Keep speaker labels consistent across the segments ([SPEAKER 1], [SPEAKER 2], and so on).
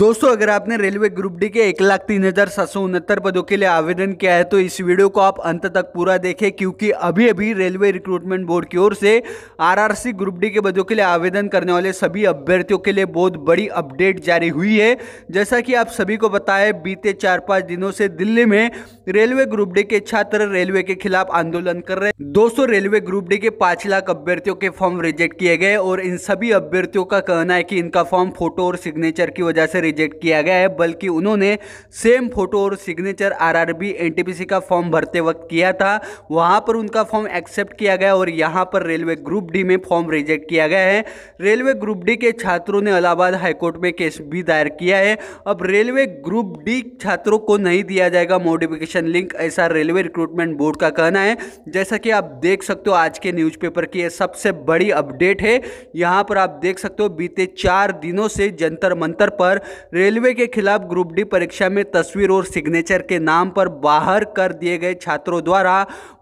[SPEAKER 1] दोस्तों अगर आपने रेलवे ग्रुप डी के एक लाख तीन हजार सात सौ उनहत्तर पदों के लिए आवेदन किया है तो इस वीडियो को आप अंत तक पूरा देखें क्योंकि अभी अभी रेलवे रिक्रूटमेंट बोर्ड की ओर से आरआरसी ग्रुप डी के पदों के लिए आवेदन करने वाले सभी अभ्यर्थियों के लिए बहुत बड़ी अपडेट जारी हुई है जैसा कि आप सभी को पता बीते चार पाँच दिनों से दिल्ली में रेलवे ग्रुप डी के छात्र रेलवे के खिलाफ आंदोलन कर रहे दोस्तों रेलवे ग्रुप डी के पाँच लाख अभ्यर्थियों के फॉर्म रिजेक्ट किए गए और इन सभी अभ्यर्थियों का कहना है कि इनका फॉर्म फोटो और सिग्नेचर की वजह से रिजेक्ट किया गया है बल्कि उन्होंने सेम फोटो और सिग्नेचर आरआरबी एनटीपीसी का फॉर्म भरते वक्त किया था वहाँ पर उनका फॉर्म एक्सेप्ट किया गया और यहाँ पर रेलवे ग्रुप डी में फॉर्म रिजेक्ट किया गया है रेलवे ग्रुप डी के छात्रों ने इलाहाबाद हाईकोर्ट में केस भी दायर किया है अब रेलवे ग्रुप डी छात्रों को नहीं दिया जाएगा मोडिफिकेशन लिंक ऐसा रेलवे रिक्रूटमेंट बोर्ड का कहना है जैसा कि आप देख सकते हो आज के न्यूज़पेपर की सबसे बड़ी अपडेट है यहाँ पर आप देख सकते हो बीते चार दिनों से जंतर मंतर पर रेलवे के खिलाफ ग्रुप डी परीक्षा में तस्वीर और सिग्नेचर के नाम पर बाहर कर दिए गए छात्रों द्वारा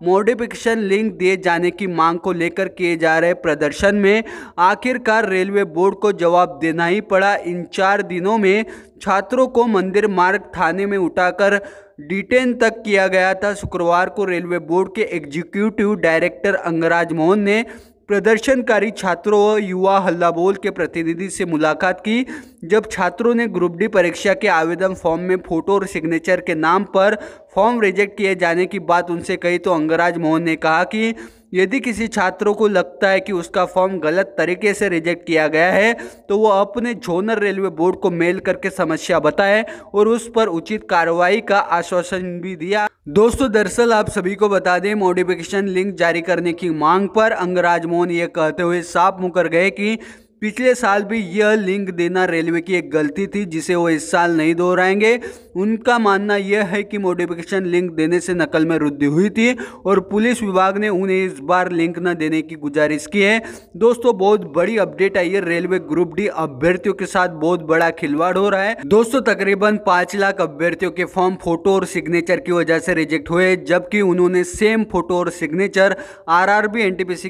[SPEAKER 1] मॉडिफिकेशन लिंक दिए जाने की मांग को लेकर किए जा रहे प्रदर्शन में आखिरकार रेलवे बोर्ड को जवाब देना ही पड़ा इन चार दिनों में छात्रों को मंदिर मार्ग थाने में उठाकर डिटेन तक किया गया था शुक्रवार को रेलवे बोर्ड के एग्जीक्यूटिव डायरेक्टर अंगराज मोहन ने प्रदर्शनकारी छात्रों व युवा हल्ला बोल के प्रतिनिधि से मुलाकात की जब छात्रों ने ग्रुप डी परीक्षा के आवेदन फॉर्म में फोटो और सिग्नेचर के नाम पर फॉर्म रिजेक्ट किए जाने की बात उनसे कही तो अंगराज मोहन ने कहा कि यदि किसी छात्रों को लगता है कि उसका फॉर्म गलत तरीके से रिजेक्ट किया गया है तो वो अपने झोनर रेलवे बोर्ड को मेल करके समस्या बताए और उस पर उचित कार्रवाई का आश्वासन भी दिया दोस्तों दरअसल आप सभी को बता दें मॉडिफिकेशन लिंक जारी करने की मांग पर अंगराज मोहन ये कहते हुए साफ मुकर गए कि पिछले साल भी यह लिंक देना रेलवे की एक गलती थी जिसे वो इस साल नहीं दोहराएंगे उनका मानना यह है कि मोडिफिकेशन लिंक देने से नकल में वृद्धि हुई थी और पुलिस विभाग ने उन्हें इस बार लिंक न देने की गुजारिश की है दोस्तों बहुत बड़ी अपडेट आई है रेलवे ग्रुप डी अभ्यर्थियों के साथ बहुत बड़ा खिलवाड़ हो रहा है दोस्तों तकरीबन पांच लाख अभ्यर्थियों के फॉर्म फोटो और सिग्नेचर की वजह से रिजेक्ट हुए जबकि उन्होंने सेम फोटो और सिग्नेचर आर आर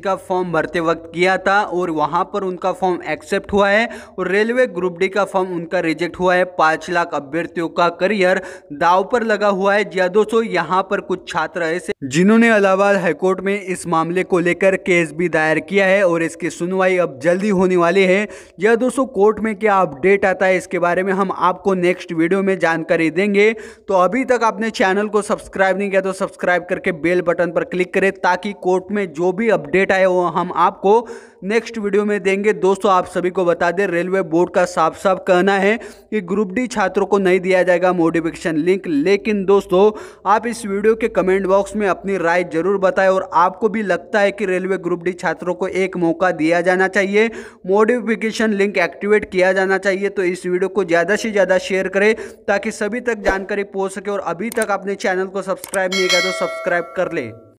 [SPEAKER 1] का फॉर्म भरते वक्त किया था और वहां पर उनका फॉर्म एक्सेप्ट हुआ है और रेलवे ग्रुप डी का फॉर्म उनका रिजेक्ट हुआ है पांच लाख अभ्यर्थियों का करियर दाव पर लगा हुआ है या हाँ दोस्तों यहाँ पर कुछ छात्र ऐसे जिन्होंने इलाहाबाद हाईकोर्ट में इस मामले को लेकर केस भी दायर किया है और इसकी सुनवाई अब जल्दी होने वाली है या हाँ दोस्तों कोर्ट में क्या अपडेट आता है इसके बारे में हम आपको नेक्स्ट वीडियो में जानकारी देंगे तो अभी तक आपने चैनल को सब्सक्राइब नहीं किया तो सब्सक्राइब करके बेल बटन पर क्लिक करें ताकि कोर्ट में जो भी अपडेट आए वो हम आपको नेक्स्ट वीडियो में देंगे दोस्तों दोस्तों आप सभी को बता दें रेलवे बोर्ड का साफ साफ कहना है कि ग्रुप डी छात्रों को नहीं दिया जाएगा मोटिवेशन लिंक लेकिन दोस्तों आप इस वीडियो के कमेंट बॉक्स में अपनी राय जरूर बताएं और आपको भी लगता है कि रेलवे ग्रुप डी छात्रों को एक मौका दिया जाना चाहिए मोटिफिकेशन लिंक एक्टिवेट किया जाना चाहिए तो इस वीडियो को ज़्यादा से ज़्यादा शेयर करें ताकि सभी तक जानकारी पहुँच सके और अभी तक आपने चैनल को सब्सक्राइब नहीं किया तो सब्सक्राइब कर लें